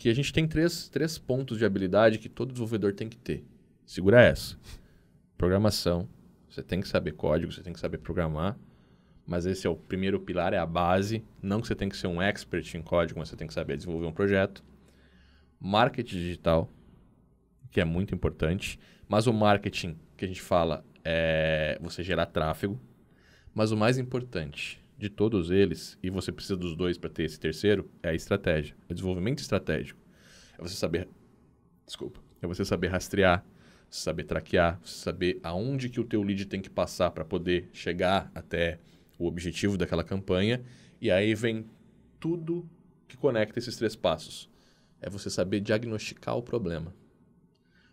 que a gente tem três, três pontos de habilidade que todo desenvolvedor tem que ter. Segura essa. Programação. Você tem que saber código, você tem que saber programar. Mas esse é o primeiro pilar, é a base. Não que você tem que ser um expert em código, mas você tem que saber desenvolver um projeto. Marketing digital, que é muito importante. Mas o marketing que a gente fala é você gerar tráfego. Mas o mais importante, de todos eles, e você precisa dos dois para ter esse terceiro, é a estratégia. É desenvolvimento estratégico. É você saber. Desculpa. É você saber rastrear, saber traquear, saber aonde que o teu lead tem que passar para poder chegar até o objetivo daquela campanha. E aí vem tudo que conecta esses três passos. É você saber diagnosticar o problema.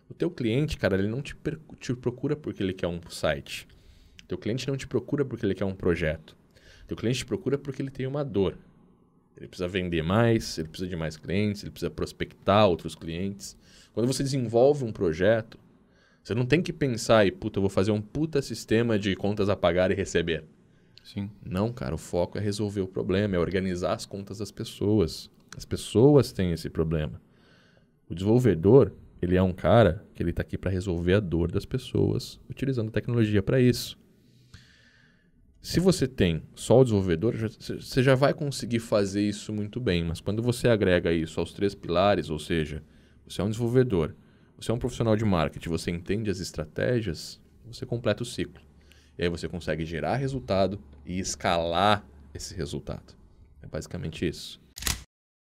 O teu cliente, cara, ele não te, te procura porque ele quer um site. O teu cliente não te procura porque ele quer um projeto. Teu cliente te procura porque ele tem uma dor. Ele precisa vender mais, ele precisa de mais clientes, ele precisa prospectar outros clientes. Quando você desenvolve um projeto, você não tem que pensar e, puta, eu vou fazer um puta sistema de contas a pagar e receber. Sim. Não, cara, o foco é resolver o problema, é organizar as contas das pessoas. As pessoas têm esse problema. O desenvolvedor, ele é um cara que ele está aqui para resolver a dor das pessoas, utilizando tecnologia para isso. Se você tem só o desenvolvedor, você já vai conseguir fazer isso muito bem, mas quando você agrega isso aos três pilares, ou seja, você é um desenvolvedor, você é um profissional de marketing, você entende as estratégias, você completa o ciclo. E aí você consegue gerar resultado e escalar esse resultado. É basicamente isso.